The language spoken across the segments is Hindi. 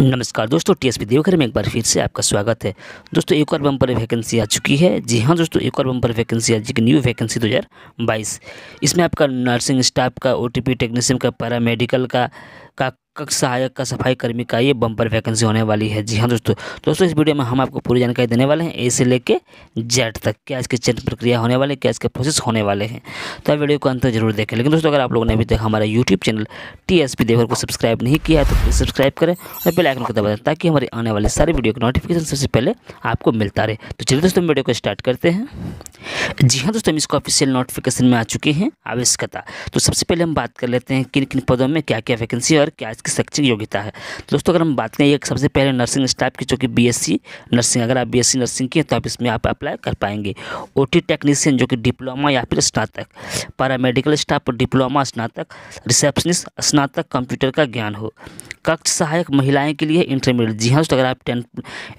नमस्कार दोस्तों टी एस पी देवघर में एक बार फिर से आपका स्वागत है दोस्तों एक और बम्पर वैकेंसी आ चुकी है जी हाँ दोस्तों एक और बम पर वैकेंसी आ चुकी न्यू वैकेंसी 2022 इसमें आपका नर्सिंग स्टाफ का ओ टी पी टेक्नीशियन का पैरामेडिकल का का सहायक का सफाई कर्मी का ये बम्पर वैकेंसी होने वाली है जी हाँ दोस्तों दोस्तों इस वीडियो में हम आपको पूरी जानकारी देने वाले हैं ए से लेके जेड तक क्या इसके चयन प्रक्रिया होने वाले क्या इसके प्रोसेस होने वाले हैं तो आप वीडियो को अंत जरूर देखें लेकिन दोस्तों अगर आप लोगों ने अभी तक हमारा YouTube channel T S Deoghar को सब्सक्राइब नहीं किया है तो प्लीज़ सब्सक्राइब करें और बेल आइकन को दबा दें ताकि हमारी आने वाली सारी वीडियो की नोटिफिकेशन सबसे पहले आपको मिलता रहे तो चलिए दोस्तों वीडियो को स्टार्ट करते हैं जी हाँ दोस्तों हम इसको ऑफिशियल नोटिफिकेशन में आ चुके हैं आवश्यकता तो सबसे पहले हम बात कर लेते हैं किन किन पदों में क्या क्या वैकेंसी और क्या इसकी शैक्षिक योग्यता है तो दोस्तों अगर हम बात करें एक सबसे पहले नर्सिंग स्टाफ की जो कि बी नर्सिंग अगर आप बी नर्सिंग की हैं तो आप इसमें आप अप्लाई कर पाएंगे ओ टेक्नीशियन जो कि डिप्लोमा या फिर स्नातक पैरामेडिकल स्टाफ डिप्लोमा स्नातक रिसेप्शनिस्ट स्नातक कंप्यूटर का ज्ञान हो कक्ष सहायक महिलाएं के लिए इंटरमीडिएट जी हाँ तो अगर आप टेन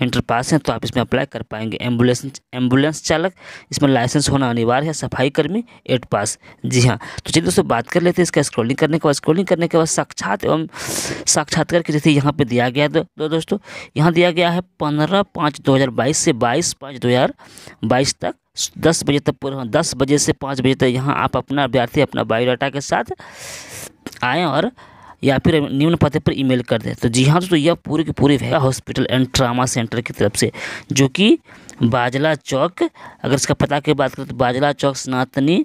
इंटर पास हैं तो आप इसमें अप्लाई कर पाएंगे एम्बुलेंस एम्बुलेंस चालक इसमें लाइसेंस होना अनिवार्य है सफाई कर्मी एट पास जी हाँ तो चलिए दोस्तों बात कर लेते हैं इसका स्क्रोलिंग करने के बाद स्क्रोलिंग करने के बाद साक्षात एवं साक्षात्कार की जैसे यहाँ पर दिया गया दो दोस्तों यहाँ दिया गया है पंद्रह पाँच दो हज़ार बाईस से बाईस पाँच दो हज़ार बाईस तक दस बजे तक पूरा हाँ, दस बजे से पाँच बजे तक यहाँ आप अपना अभ्यर्थी अपना बायोडाटा के साथ आएँ और या फिर निम्न पते पर ईमेल कर दें तो जी हाँ तो यह पूरी की पूरी है हॉस्पिटल एंड ट्रामा सेंटर की तरफ से जो कि बाजला चौक अगर इसका पता की बात करें तो बाजला चौक स्नातनी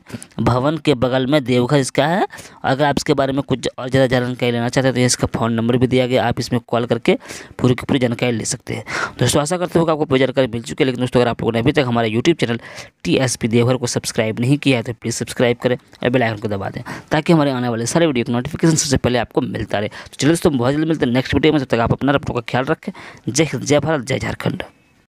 भवन के बगल में देवघर इसका है अगर आप इसके बारे में कुछ और ज़्यादा जानकारी लेना चाहते हैं तो इसका फ़ोन नंबर भी दिया गया आप इसमें कॉल करके पूरी की पूरी जानकारी ले सकते हैं दोस्तों आशा करते हो कि आपको पूरी जानकारी मिल चुकी है लेकिन दोस्तों अगर आप लोगों ने अभी तक हमारा YouTube channel T S P Deoghar को सब्सक्राइब नहीं किया है तो प्लीज़ सब्सक्राइब करें और बेलाइकन को दबा दें ताकि हमारे आने वाले सारे वीडियो की नोटिफिकेशन सबसे पहले आपको मिलता रहे तो चलिए दोस्तों बहुत जल्द मिलते हैं नेक्स्ट वीडियो में जब तक आप अपना अपनों का ख्याल रखें जय हिंद जय भारत जय झारखंड